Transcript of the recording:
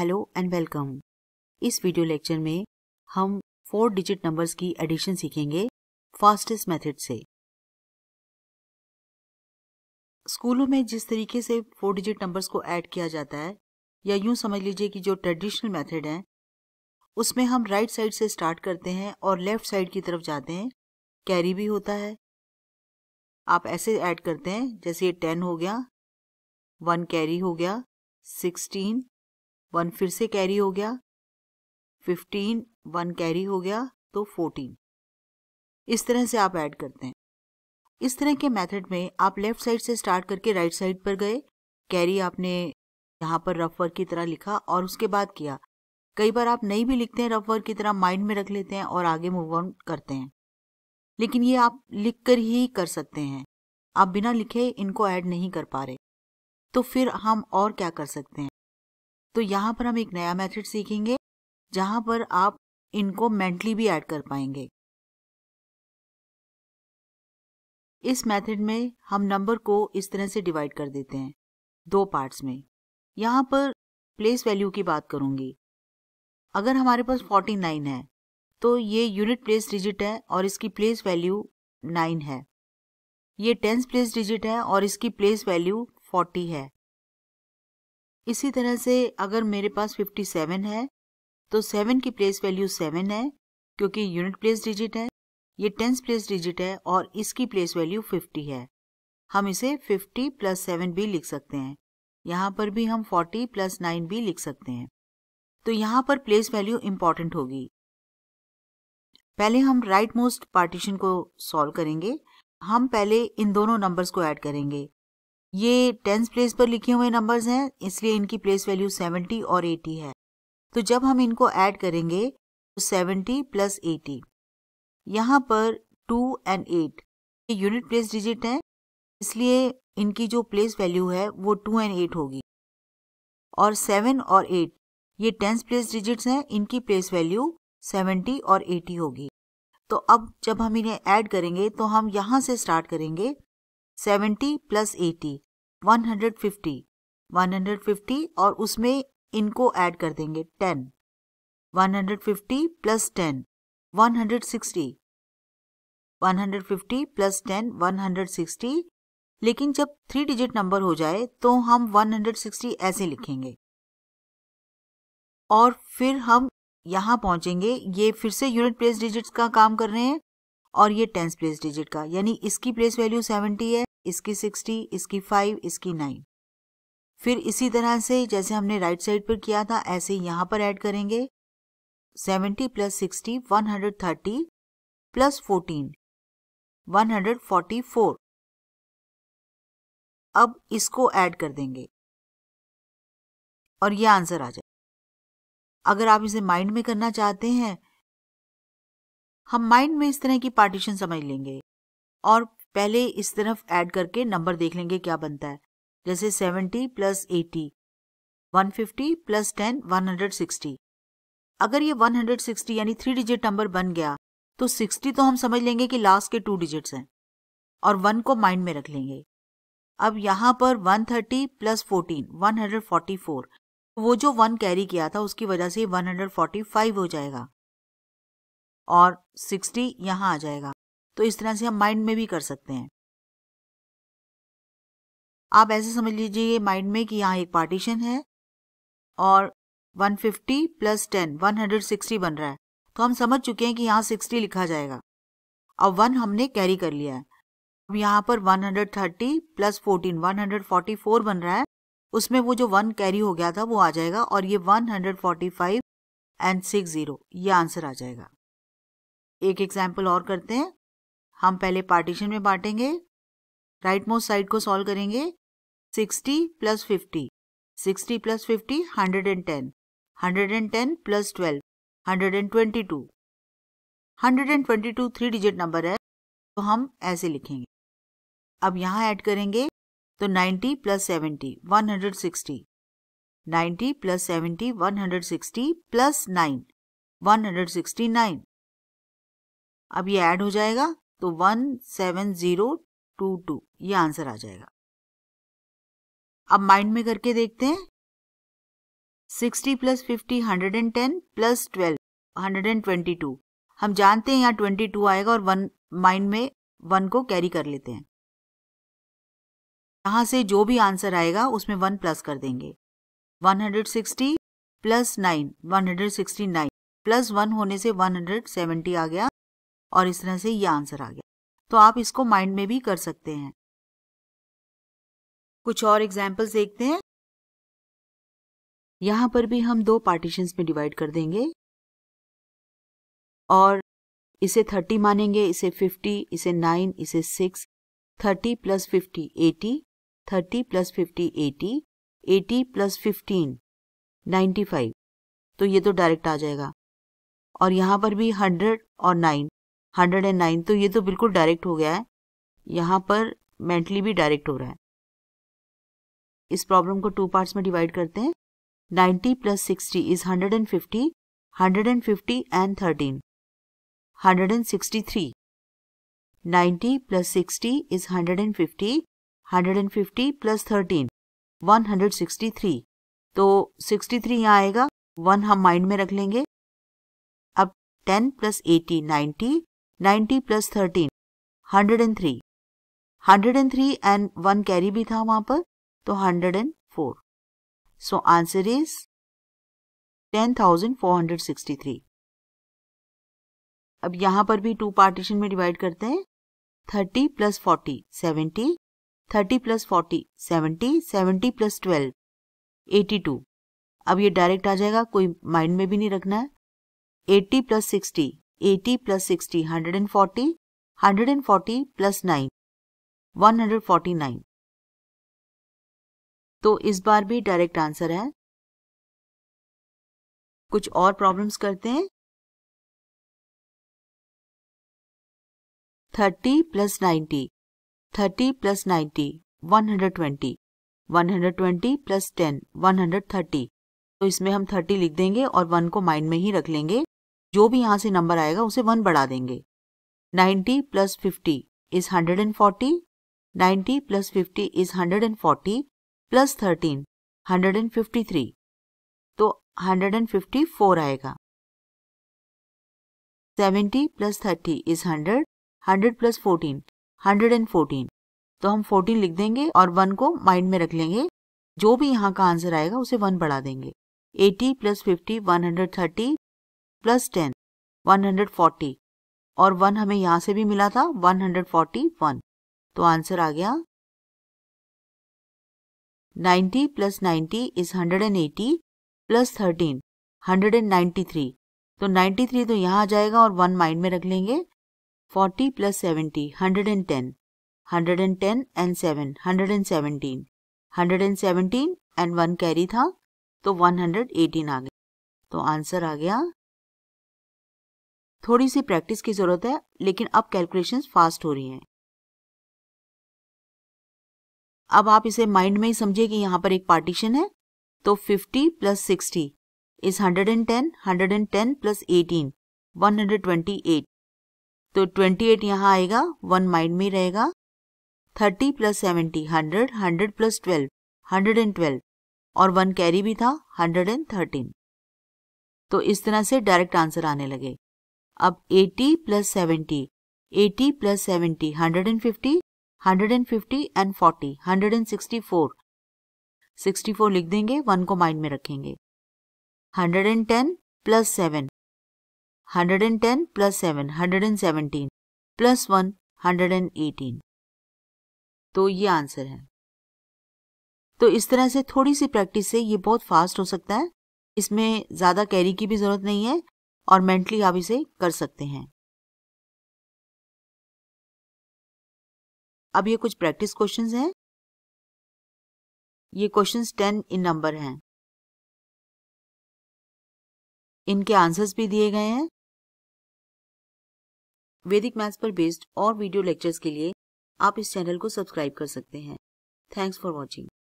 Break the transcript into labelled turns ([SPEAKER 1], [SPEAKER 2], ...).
[SPEAKER 1] Hello and welcome इस video lecture में हम फोर डिजिट नंबर्स की एडिशन सीखेंगे फास्टेस्ट मेथड से स्कूलों में जिस तरीके से फोर डिजिट नंबर्स को ऐड किया जाता है या यूं समझ लीजिए कि जो ट्रेडिशनल मेथड है उसमें हम राइट right साइड से स्टार्ट करते हैं और लेफ्ट साइड की तरफ जाते हैं कैरी भी होता है आप ऐसे ऐड करते हैं जैसे ये टेन हो गया वन कैरी हो गया सिक्सटीन वन फिर से कैरी हो गया फिफ्टीन वन कैरी हो गया तो फोर्टीन इस तरह से आप ऐड करते हैं इस तरह के मेथड में आप लेफ्ट साइड से स्टार्ट करके राइट साइड पर गए कैरी आपने यहाँ पर रफ वर्क की तरह लिखा और उसके बाद किया कई बार आप नहीं भी लिखते हैं रफ वर्क की तरह माइंड में रख लेते हैं और आगे मूव ऑन करते हैं लेकिन ये आप लिख कर ही कर सकते हैं आप बिना लिखे इनको ऐड नहीं कर पा रहे तो फिर हम और क्या कर सकते हैं तो यहाँ पर हम एक नया मेथड सीखेंगे जहाँ पर आप इनको मेंटली भी ऐड कर पाएंगे इस मेथड में हम नंबर को इस तरह से डिवाइड कर देते हैं दो पार्ट्स में यहाँ पर प्लेस वैल्यू की बात करूँगी अगर हमारे पास फोर्टी नाइन है तो ये यूनिट प्लेस डिजिट है और इसकी प्लेस वैल्यू नाइन है ये टेंस प्लेस डिजिट है और इसकी प्लेस वैल्यू फोर्टी है इसी तरह से अगर मेरे पास 57 है तो 7 की प्लेस वैल्यू 7 है क्योंकि यूनिट प्लेस डिजिट है ये टेंस प्लेस डिजिट है और इसकी प्लेस वैल्यू 50 है हम इसे 50 प्लस सेवन भी लिख सकते हैं यहाँ पर भी हम 40 प्लस नाइन भी लिख सकते हैं तो यहाँ पर प्लेस वैल्यू इम्पॉर्टेंट होगी पहले हम राइट मोस्ट पार्टीशन को सॉल्व करेंगे हम पहले इन दोनों नंबर्स को ऐड करेंगे ये टेंस प्लेस पर लिखे हुए नंबर्स हैं इसलिए इनकी प्लेस वैल्यू सेवेंटी और एटी है तो जब हम इनको ऐड करेंगे तो सेवेंटी प्लस एटी यहाँ पर टू एंड एट ये यूनिट प्लेस डिजिट हैं इसलिए इनकी जो प्लेस वैल्यू है वो टू एंड एट होगी और सेवन और एट ये टेंस प्लेस डिजिट्स हैं इनकी प्लेस वैल्यू सेवेंटी और एटी होगी तो अब जब हम इन्हें ऐड करेंगे तो हम यहाँ से स्टार्ट करेंगे seventy plus eighty one hundred fifty one hundred fifty और उसमें इनको ऐड कर देंगे ten one hundred fifty plus ten one hundred sixty one hundred fifty plus ten one hundred sixty लेकिन जब थ्री डिजिट नंबर हो जाए तो हम वन हंड्रेड सिक्सटी ऐसे लिखेंगे और फिर हम यहाँ पहुँचेंगे ये फिर से यूनिट प्लेस डिजिट्स का काम कर रहे हैं और ये टेंस प्लेस डिजिट का यानी इसकी प्लेस वैल्यू सेवेंटी है इसकी सिक्सटी इसकी फाइव इसकी नाइन फिर इसी तरह से जैसे हमने राइट साइड पर किया था ऐसे यहाँ पर ऐड करेंगे seventy plus sixty one hundred thirty plus fourteen one hundred forty four अब इसको ऐड कर देंगे और ये आंसर आ जाए अगर आप इसे माइंड में करना चाहते हैं हम माइंड में इस तरह की पार्टीशन समझ लेंगे और पहले इस तरफ ऐड करके नंबर देख लेंगे क्या बनता है जैसे seventy plus eighty one fifty plus ten one hundred sixty अगर ये वन हंड्रेड सिक्सटी यानी थ्री डिजिट नंबर बन गया तो सिक्सटी तो हम समझ लेंगे कि लास्ट के टू डिजिट्स हैं और वन को माइंड में रख लेंगे अब यहाँ पर one thirty plus fourteen one hundred forty four वो जो वन कैरी किया था उसकी वजह से वन हंड्रेड फोर्टी फाइव हो जाएगा और सिक्सटी यहाँ आ जाएगा तो इस तरह से हम माइंड में भी कर सकते हैं आप ऐसे समझ लीजिए माइंड में कि यहाँ एक पार्टीशन है और 150 प्लस 10 160 बन रहा है तो हम समझ चुके हैं कि यहाँ 60 लिखा जाएगा अब वन हमने कैरी कर लिया है अब यहाँ पर 130 प्लस फोर्टीन 144 बन रहा है उसमें वो जो वन कैरी हो गया था वो आ जाएगा और ये 145 एंड सिक्स जीरो ये आंसर आ जाएगा एक एग्जाम्पल और करते हैं हम पहले पार्टीशन में बांटेंगे राइट मोस्ट साइड को सॉल्व करेंगे sixty plus fifty sixty plus fifty hundred and ten hundred and ten plus twelve hundred and twenty two hundred and twenty two three digit number है तो हम ऐसे लिखेंगे अब यहाँ ऐड करेंगे तो ninety plus seventy one hundred sixty ninety plus seventy one hundred sixty plus nine one hundred sixty nine अब ये ऐड हो जाएगा तो one seven zero two two ये आंसर आ जाएगा अब माइंड में करके देखते हैं sixty plus fifty hundred and ten plus twelve hundred and twenty two हम जानते हैं यहाँ ट्वेंटी टू आएगा और वन माइंड में वन को कैरी कर लेते हैं यहां से जो भी आंसर आएगा उसमें वन प्लस कर देंगे one hundred sixty plus nine one hundred sixty nine plus one होने से वन हंड्रेड सेवेंटी आ गया और इस तरह से ये आंसर आ गया तो आप इसको माइंड में भी कर सकते हैं कुछ और एग्जाम्पल्स देखते हैं यहां पर भी हम दो पार्टीशन में डिवाइड कर देंगे और इसे थर्टी मानेंगे इसे फिफ्टी इसे नाइन इसे six thirty plus fifty eighty thirty plus fifty eighty eighty plus fifteen ninety five तो ये तो डायरेक्ट आ जाएगा और यहाँ पर भी हंड्रेड और नाइन हंड्रेड एंड नाइन तो ये तो बिल्कुल डायरेक्ट हो गया है यहाँ पर मेंटली भी डायरेक्ट हो रहा है इस प्रॉब्लम को टू पार्ट्स में डिवाइड करते हैं ninety plus sixty is hundred and fifty hundred and fifty and thirteen hundred and sixty three ninety plus sixty is hundred and fifty hundred and fifty plus thirteen one hundred sixty three तो sixty three यहाँ आएगा one हम mind में रख लेंगे अब ten plus eighty ninety ninety plus thirteen hundred and three hundred and three and one carry भी था वहां पर तो hundred and four so answer is ten thousand four hundred sixty three अब यहां पर भी टू पार्टीशन में डिवाइड करते हैं thirty plus forty seventy thirty plus forty seventy seventy plus twelve eighty two अब ये डायरेक्ट आ जाएगा कोई माइंड में भी नहीं रखना है eighty plus sixty eighty plus sixty hundred and forty hundred and forty plus nine one hundred forty nine तो इस बार भी डायरेक्ट आंसर है कुछ और प्रॉब्लम्स करते हैं thirty plus ninety thirty plus ninety one hundred twenty one hundred twenty plus ten one hundred thirty तो इसमें हम थर्टी लिख देंगे और वन को माइंड में ही रख लेंगे जो भी यहाँ से नंबर आएगा उसे वन बढ़ा देंगे ninety plus fifty is hundred and forty ninety plus fifty is hundred and forty plus thirteen hundred and fifty three तो हंड्रेड एंड फिफ्टी फोर आएगा seventy plus thirty is hundred hundred plus fourteen hundred and fourteen तो हम fourteen लिख देंगे और one को mind में रख लेंगे जो भी यहाँ का आंसर आएगा उसे वन बढ़ा देंगे eighty plus fifty one hundred thirty plus ten one hundred forty और वन हमें यहाँ से भी मिला था वन हंड्रेड फोर्टी वन तो आंसर आ गया ninety plus ninety is hundred and eighty plus thirteen hundred and ninety three तो नाइन्टी थ्री तो यहाँ आ जाएगा और वन माइंड में रख लेंगे forty plus seventy hundred and ten hundred and ten and seven hundred and seventeen hundred and seventeen and one carry था तो वन हंड्रेड एटीन आ गया तो आंसर आ गया थोड़ी सी प्रैक्टिस की ज़रूरत है लेकिन अब कैलकुलेशंस फास्ट हो रही हैं अब आप इसे माइंड में ही समझिए कि यहाँ पर एक पार्टीशन है तो 50 प्लस सिक्सटी इज 110, 110 प्लस 18, 128. तो 28 यहाँ आएगा वन माइंड में ही रहेगा 30 plus seventy hundred hundred plus twelve hundred and twelve और वन कैरी भी था हंड्रेड एंड थर्टीन तो इस तरह से डायरेक्ट आंसर आने लगे अब 80 plus seventy eighty plus seventy hundred and fifty hundred and fifty and forty hundred and sixty four sixty four लिख देंगे वन को माइंड में रखेंगे hundred and ten plus seven hundred and ten plus seven hundred and seventeen plus one hundred and eighteen तो ये answer है तो इस तरह से थोड़ी सी प्रैक्टिस से ये बहुत फास्ट हो सकता है इसमें ज़्यादा कैरी की भी ज़रूरत नहीं है और मेंटली आप इसे कर सकते हैं अब ये कुछ प्रैक्टिस क्वेश्चंस हैं ये क्वेश्चंस टेन इन नंबर हैं इनके आंसर्स भी दिए गए हैं वैदिक मैथ्स पर बेस्ड और वीडियो लेक्चर्स के लिए आप इस चैनल को सब्सक्राइब कर सकते हैं थैंक्स फॉर वॉचिंग